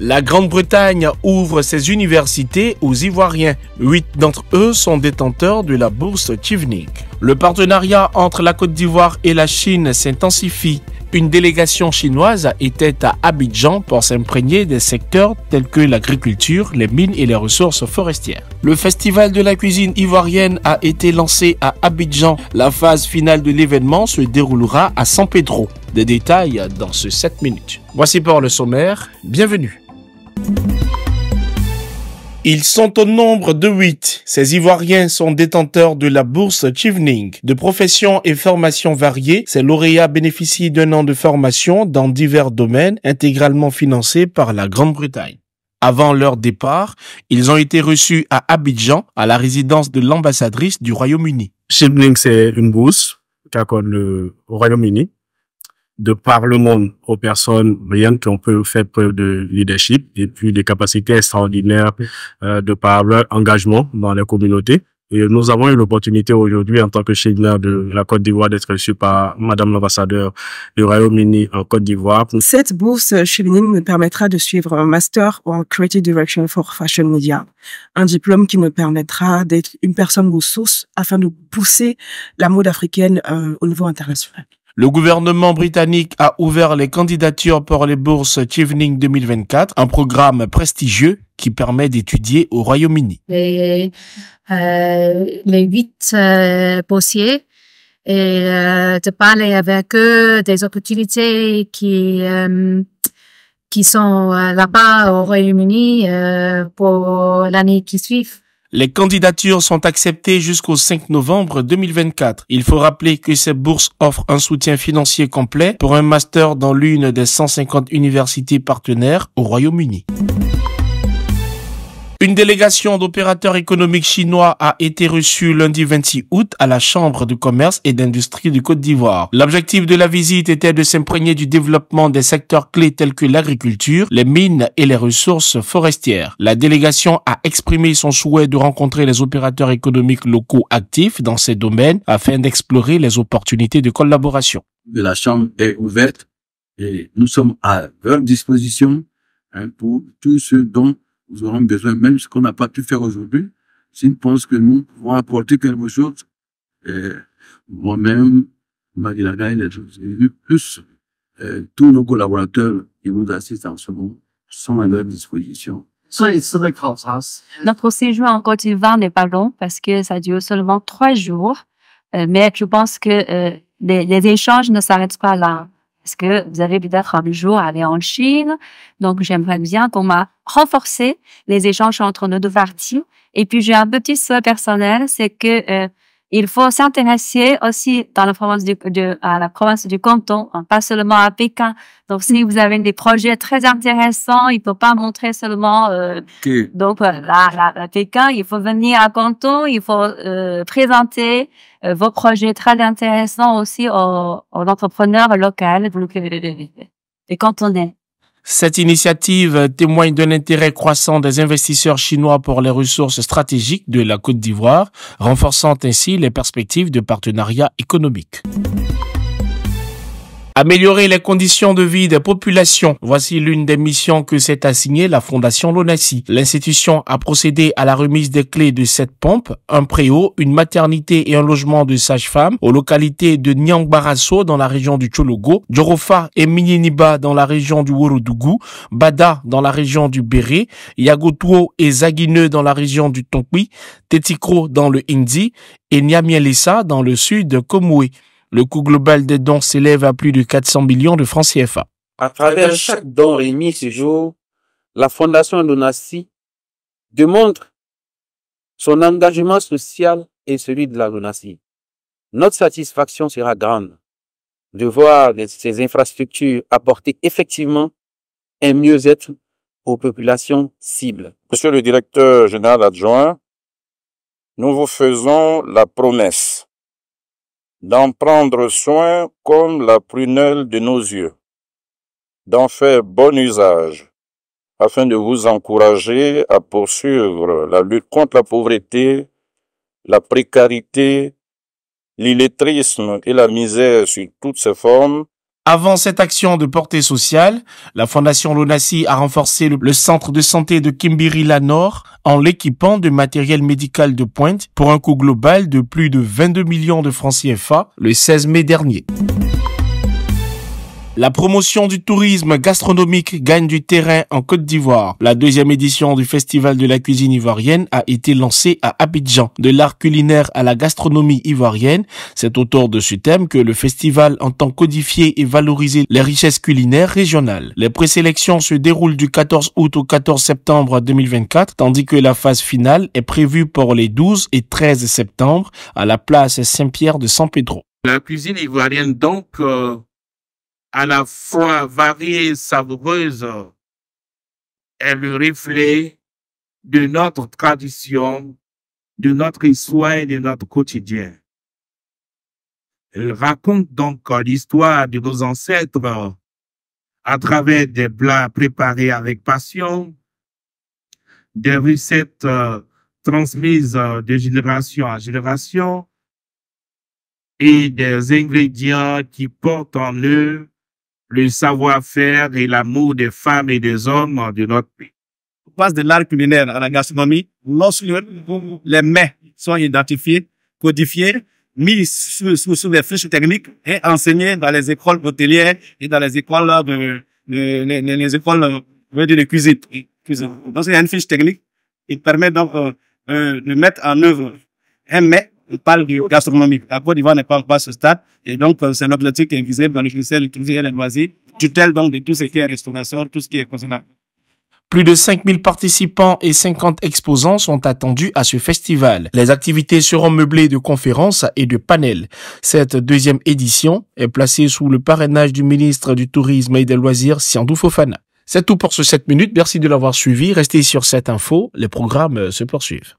La Grande-Bretagne ouvre ses universités aux Ivoiriens. Huit d'entre eux sont détenteurs de la bourse Chivnik. Le partenariat entre la Côte d'Ivoire et la Chine s'intensifie. Une délégation chinoise était à Abidjan pour s'imprégner des secteurs tels que l'agriculture, les mines et les ressources forestières. Le Festival de la cuisine ivoirienne a été lancé à Abidjan. La phase finale de l'événement se déroulera à San Pedro. Des détails dans ce 7 minutes. Voici pour le sommaire. Bienvenue. Ils sont au nombre de huit. Ces Ivoiriens sont détenteurs de la bourse Chivning. De professions et formations variées, ces lauréats bénéficient d'un an de formation dans divers domaines intégralement financés par la Grande-Bretagne. Avant leur départ, ils ont été reçus à Abidjan, à la résidence de l'ambassadrice du Royaume-Uni. Chivning, c'est une bourse qu'accorde le Royaume-Uni de par le monde aux personnes brillantes qui ont peut faire preuve de leadership et puis des capacités extraordinaires euh, de par leur engagement dans les communautés. Et nous avons eu l'opportunité aujourd'hui, en tant que chef de la Côte d'Ivoire, d'être reçu par Madame l'ambassadeur du Royaume-Uni en Côte d'Ivoire. Cette bourse Chevening me permettra de suivre un master en Creative Direction for Fashion Media, un diplôme qui me permettra d'être une personne ressource afin de pousser la mode africaine euh, au niveau international. Le gouvernement britannique a ouvert les candidatures pour les bourses Chevening 2024, un programme prestigieux qui permet d'étudier au Royaume-Uni. Les, euh, les huit euh, et euh, de parler avec eux des opportunités qui euh, qui sont euh, là-bas au Royaume-Uni euh, pour l'année qui suit. Les candidatures sont acceptées jusqu'au 5 novembre 2024. Il faut rappeler que cette bourse offre un soutien financier complet pour un master dans l'une des 150 universités partenaires au Royaume-Uni. Une délégation d'opérateurs économiques chinois a été reçue lundi 26 août à la Chambre de commerce et d'industrie du Côte d'Ivoire. L'objectif de la visite était de s'imprégner du développement des secteurs clés tels que l'agriculture, les mines et les ressources forestières. La délégation a exprimé son souhait de rencontrer les opérateurs économiques locaux actifs dans ces domaines afin d'explorer les opportunités de collaboration. La Chambre est ouverte et nous sommes à votre disposition hein, pour tout ce dont nous aurons besoin, même ce qu'on n'a pas pu faire aujourd'hui, s'ils pensent que nous pouvons apporter quelque chose, eh, moi-même, Marie Lagaille, j'ai vu plus eh, tous nos collaborateurs qui nous assistent en ce moment sont à leur disposition. Notre séjour en Côte d'Ivoire n'est pas long parce que ça dure seulement trois jours, euh, mais je pense que euh, les, les échanges ne s'arrêtent pas là parce que vous avez peut-être un jour aller en Chine. Donc, j'aimerais bien qu'on m'a renforcé les échanges entre nos deux parties. Et puis, j'ai un petit souhait personnel, c'est que euh, il faut s'intéresser aussi dans la province à la province du canton, hein, pas seulement à Pékin. Donc, si vous avez des projets très intéressants, il ne faut pas montrer seulement euh, donc euh, Pékin. Il faut venir à canton, il faut euh, présenter euh, vos projets très intéressants aussi aux, entrepreneurs locaux, donc les cantonais. Cette initiative témoigne d'un intérêt croissant des investisseurs chinois pour les ressources stratégiques de la Côte d'Ivoire, renforçant ainsi les perspectives de partenariat économique. Améliorer les conditions de vie des populations, voici l'une des missions que s'est assignée la Fondation Lonassi. L'institution a procédé à la remise des clés de cette pompe, un préau, une maternité et un logement de sage-femme aux localités de Nyangbaraso dans la région du Chologo, Djorofa et Mininiba dans la région du Worodougou, Bada dans la région du Béré, Yagotuo et Zaguineux dans la région du Tonkwi, Tetikro dans le Hindi et nyamielissa dans le sud de Komoué. Le coût global des dons s'élève à plus de 400 millions de francs CFA. À travers chaque don remis ce jour, la Fondation Donassi démontre son engagement social et celui de la Notre satisfaction sera grande de voir ces infrastructures apporter effectivement un mieux-être aux populations cibles. Monsieur le directeur général adjoint, nous vous faisons la promesse d'en prendre soin comme la prunelle de nos yeux, d'en faire bon usage, afin de vous encourager à poursuivre la lutte contre la pauvreté, la précarité, l'illettrisme et la misère sous toutes ses formes, avant cette action de portée sociale, la Fondation Lonasi a renforcé le centre de santé de kimbiri la Nord en l'équipant de matériel médical de pointe pour un coût global de plus de 22 millions de francs CFA le 16 mai dernier. La promotion du tourisme gastronomique gagne du terrain en Côte d'Ivoire. La deuxième édition du Festival de la cuisine ivoirienne a été lancée à Abidjan. De l'art culinaire à la gastronomie ivoirienne, c'est autour de ce thème que le festival entend codifier et valoriser les richesses culinaires régionales. Les présélections se déroulent du 14 août au 14 septembre 2024, tandis que la phase finale est prévue pour les 12 et 13 septembre à la place Saint-Pierre de San Pedro. La cuisine ivoirienne donc euh, à la fois variée et savoureuse, est le reflet de notre tradition, de notre histoire et de notre quotidien. Elle raconte donc l'histoire de nos ancêtres à travers des plats préparés avec passion, des recettes euh, transmises de génération en génération et des ingrédients qui portent en eux le savoir-faire et l'amour des femmes et des hommes de notre pays. On passe de l'art culinaire à la gastronomie lorsque les mets sont identifiés, codifiés, mis sous, sous, les fiches techniques et enseignés dans les écoles hôtelières et dans les écoles de, les, écoles de, cuisine. Donc, il y a une fiche technique. Il permet donc euh, euh, de mettre en œuvre un mets on parle de gastronomie. La n'est pas Et donc, euh, c'est est dans le de tout ce qui est tout ce qui est Plus de 5000 participants et 50 exposants sont attendus à ce festival. Les activités seront meublées de conférences et de panels. Cette deuxième édition est placée sous le parrainage du ministre du Tourisme et des Loisirs, Siandou Fofana. C'est tout pour ce 7 minutes. Merci de l'avoir suivi. Restez sur cette info. Les programmes se poursuivent.